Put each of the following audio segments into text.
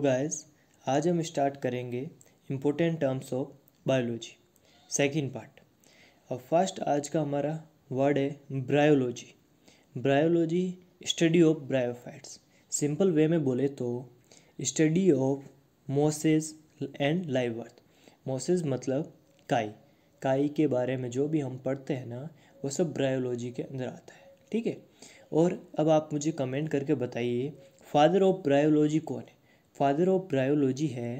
guys आज हम start करेंगे important terms of biology second part अब फर्स्ट आज का हमारा वर्ड है bryology bryology study of bryophytes simple way में बोले तो study of mosses and liverworts mosses मतलब काई काई के बारे में जो भी हम पढ़ते हैं ना वो सब ब्रायोलॉजी के अंदर आता है ठीक है और अब आप मुझे कमेंट करके बताइए फादर ऑफ ब्रायोलॉजी कौन है फादर ऑफ ब्रायोलॉजी है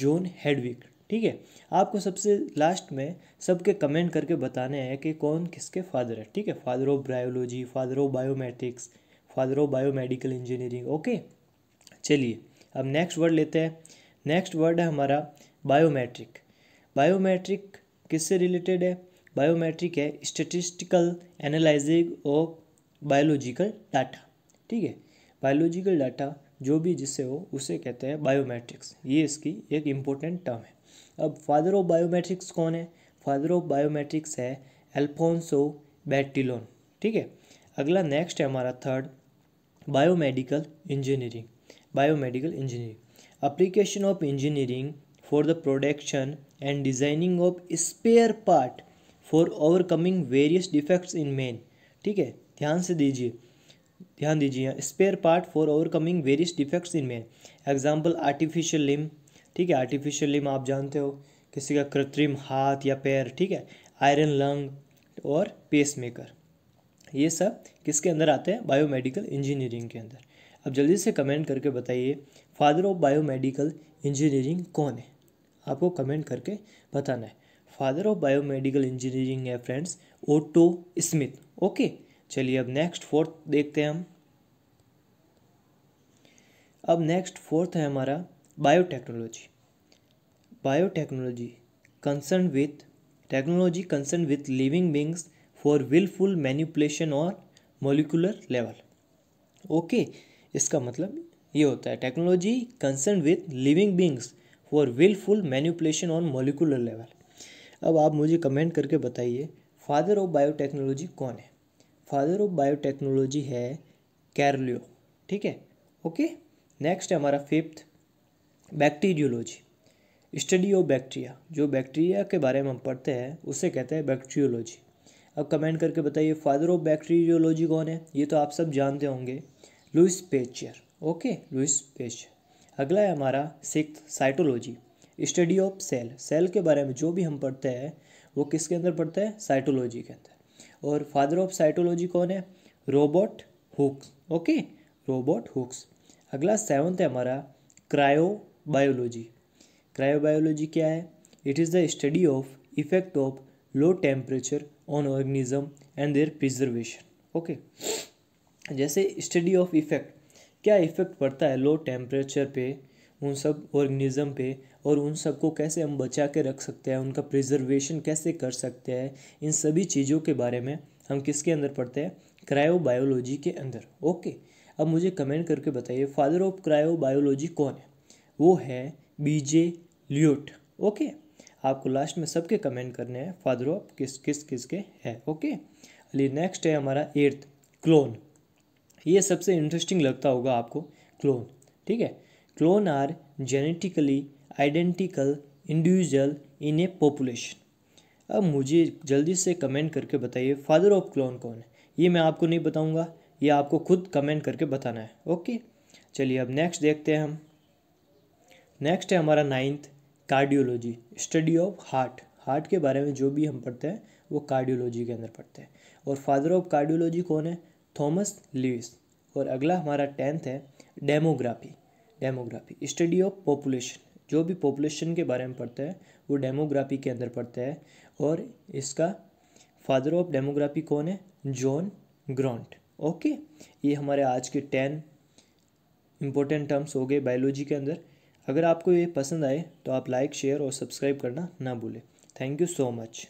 जॉन हेडविक ठीक है आपको सबसे लास्ट में सबके कमेंट करके बताने हैं कि कौन किसके फादर है ठीक है father of bryology father of biometrics father of biomedical engineering okay चलिए अब नेक्स्ट वर्ड लेते हैं नेक्स्ट वर्ड है हमारा बायोमेट्रिक बायोमेट्रिक किससे रिलेटेड है बायोमेट्रिक है statistical analysing of biological data ठीक है बायोलॉजिकल डाटा जो भी जिसे हो उसे कहते हैं बायोमेट्रिक्स ये इसकी एक इम्पोर्टेंट टर्म है अब फादर ऑफ बायोमेट्रिक्स कौन है फादर ऑफ बायोमेट्रिक्स है एल्फोंसो बैटिलोन ठीक है अगला नेक्स्ट है हमारा third biomedical engineering biomedical engineering application of engineering for the production and designing of spare part for overcoming various defects in men ठीक है ध्यान से दीजिए ध्यान दीजिए spare part for overcoming various defects in man example artificial limb ठीक है artificial लिम आप जानते हो किसी का कृत्रिम हाथ या पैर ठीक है आयरन लंग और पेसमेकर ये सब किसके अंदर आते हैं बायोमेडिकल इंजीनियरिंग के अंदर अब जल्दी से कमेंट करके बताइए फादर ऑफ बायोमेडिकल इंजीनियरिंग कौन है आपको कमेंट करके बताना है फादर ऑफ बायोमेडिकल इंजीनियरिंग है फ्रेंड्स ओटो स्मिथ ओके चलिए अब नेक्स्ट फोर्थ देखते हैं हम अब नेक्स्ट फोर्थ है हमारा biotechnology biotechnology concern with technology concern with living beings for willful manipulation और मोलिकुलर लेवल ओके इसका मतलब ये होता है technology concern with living beings for willful manipulation on molecular level अब आप मुझे कमेंट करके बताइए फादर ऑफ बायोटेक्नोलॉजी कौन है फादर ऑफ बायोटेक्नोलॉजी है कैरलियो ठीक है ओके नेक्स्ट है हमारा fifth bacteriology study of bacteria जो बैक्टीरिया के बारे में हम पढ़ते हैं उसे कहते हैं बैक्टीरियोलॉजी अब कमेंट करके बताइए फादर ऑफ बैक्टीरियोलॉजी कौन है ये तो आप सब जानते होंगे Louis Pasteur okay Louis Pasteur अगला है हमारा six cytology study of cell cell के बारे में जो भी हम पढ़ते हैं वो किसके अंदर पढ़ते हैं साइटोलॉजी के अंदर और फादर ऑफ साइटोलॉजी कौन है Robert Hooks okay Robert Hooks अगला सेवन्थ है हमारा क्रायो बायोलॉजी क्रायो बायोलॉजी क्या है it is the study of effect of low temperature on organism and their preservation okay जैसे स्टडी ऑफ इफेक्ट क्या effect पड़ता है लो टेम्परेचर पे उन सब ऑर्गेनिज़म पे और उन सबको कैसे हम बचा के रख सकते हैं उनका प्रिजर्वेशन कैसे कर सकते हैं इन सभी चीज़ों के बारे में हम किसके अंदर पढ़ते हैं बायोलॉजी के अंदर ओके अब मुझे कमेंट करके बताइए फादर ऑफ बायोलॉजी कौन है वो है बीजे ल्यूट ओके आपको लास्ट में सबके कमेंट करने हैं फादर ऑफ किस किस किस के हैं ओके अली नेक्स्ट है हमारा एर्थ क्लोन ये सबसे इंटरेस्टिंग लगता होगा आपको क्लोन ठीक है clone are genetically identical individual in a population अब मुझे जल्दी से कमेंट करके बताइए फादर ऑफ क्लोन कौन है ये मैं आपको नहीं बताऊंगा ये आपको खुद कमेंट करके बताना है ओके चलिए अब नेक्स्ट देखते हैं हम नेक्स्ट है हमारा ninth cardiology study of heart heart के बारे में जो भी हम पढ़ते हैं वो कार्डियोलॉजी के अंदर पढ़ते हैं और फादर ऑफ कार्डियोलॉजी कौन है थॉमस लिविस और अगला हमारा टेंथ है demography demography study of population जो भी पॉपुलेशन के बारे में पढ़ता है वो डेमोग्राफी के अंदर पढ़ता है और इसका फादर ऑफ डेमोग्राफी कौन है जॉन ग्रॉन्ट ओके ये हमारे आज के टेन इम्पोर्टेंट टर्म्स हो गए बायोलॉजी के अंदर अगर आपको ये पसंद आए तो आप लाइक शेयर और सब्सक्राइब करना ना भूलें थैंक यू सो मच